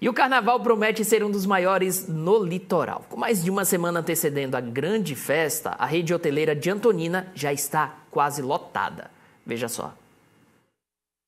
E o carnaval promete ser um dos maiores no litoral. Com mais de uma semana antecedendo a grande festa, a rede hoteleira de Antonina já está quase lotada. Veja só.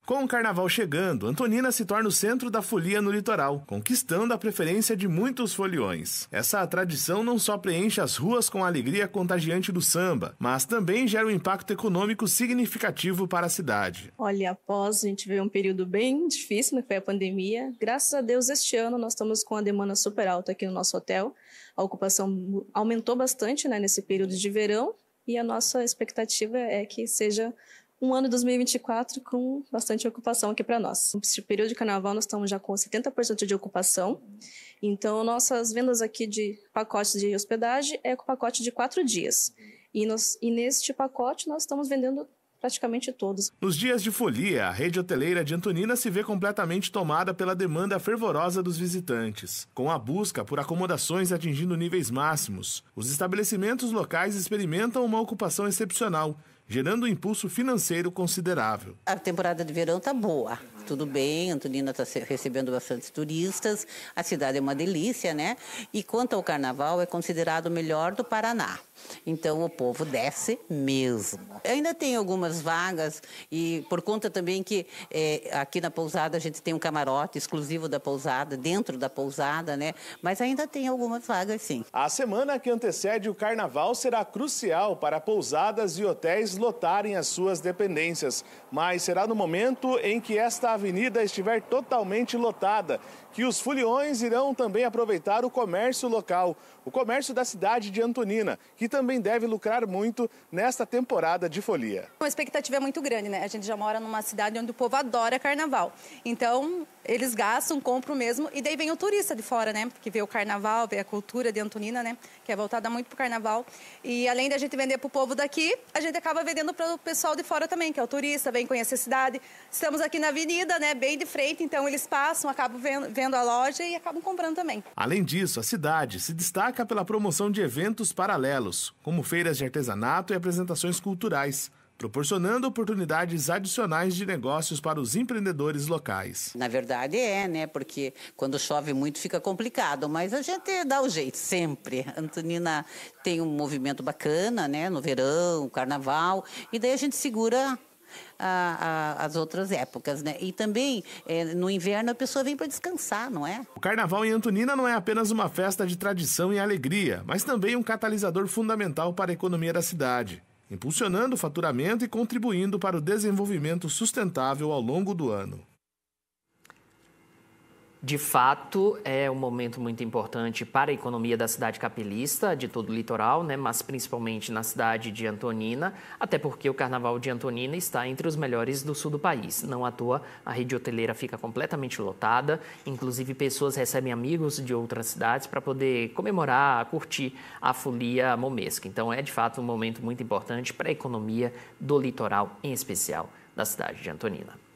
Com o carnaval chegando, Antonina se torna o centro da folia no litoral, conquistando a preferência de muitos foliões. Essa tradição não só preenche as ruas com a alegria contagiante do samba, mas também gera um impacto econômico significativo para a cidade. Olha, após a gente ver um período bem difícil, né, que foi a pandemia, graças a Deus este ano nós estamos com a demanda super alta aqui no nosso hotel. A ocupação aumentou bastante né, nesse período de verão e a nossa expectativa é que seja um ano 2024 com bastante ocupação aqui para nós. No período de carnaval, nós estamos já com 70% de ocupação. Então, nossas vendas aqui de pacotes de hospedagem é com pacote de quatro dias. E, nós, e neste pacote, nós estamos vendendo praticamente todos. Nos dias de folia, a rede hoteleira de Antonina se vê completamente tomada pela demanda fervorosa dos visitantes, com a busca por acomodações atingindo níveis máximos. Os estabelecimentos locais experimentam uma ocupação excepcional, gerando um impulso financeiro considerável. A temporada de verão está boa tudo bem, Antonina está recebendo bastante turistas, a cidade é uma delícia, né? E quanto ao carnaval, é considerado o melhor do Paraná. Então o povo desce mesmo. Ainda tem algumas vagas e por conta também que é, aqui na pousada a gente tem um camarote exclusivo da pousada, dentro da pousada, né? Mas ainda tem algumas vagas sim. A semana que antecede o carnaval será crucial para pousadas e hotéis lotarem as suas dependências, mas será no momento em que esta a avenida estiver totalmente lotada, que os foliões irão também aproveitar o comércio local, o comércio da cidade de Antonina, que também deve lucrar muito nesta temporada de folia. A expectativa é muito grande, né? A gente já mora numa cidade onde o povo adora carnaval. Então, eles gastam, compram mesmo, e daí vem o turista de fora, né? Que vê o carnaval, vê a cultura de Antonina, né? Que é voltada muito pro carnaval. E além da gente vender pro povo daqui, a gente acaba vendendo para o pessoal de fora também, que é o turista, vem conhecer a cidade. Estamos aqui na avenida avenida, né, bem de frente, então eles passam, acabam vendo a loja e acabam comprando também. Além disso, a cidade se destaca pela promoção de eventos paralelos, como feiras de artesanato e apresentações culturais proporcionando oportunidades adicionais de negócios para os empreendedores locais. Na verdade é, né? Porque quando chove muito fica complicado, mas a gente dá o jeito sempre. Antonina tem um movimento bacana, né? No verão, carnaval, e daí a gente segura a, a, as outras épocas, né? E também, é, no inverno, a pessoa vem para descansar, não é? O Carnaval em Antonina não é apenas uma festa de tradição e alegria, mas também um catalisador fundamental para a economia da cidade impulsionando o faturamento e contribuindo para o desenvolvimento sustentável ao longo do ano. De fato, é um momento muito importante para a economia da cidade capelista, de todo o litoral, né? mas principalmente na cidade de Antonina, até porque o Carnaval de Antonina está entre os melhores do sul do país. Não à toa, a rede hoteleira fica completamente lotada, inclusive pessoas recebem amigos de outras cidades para poder comemorar, curtir a folia momesca. Então, é de fato um momento muito importante para a economia do litoral, em especial da cidade de Antonina.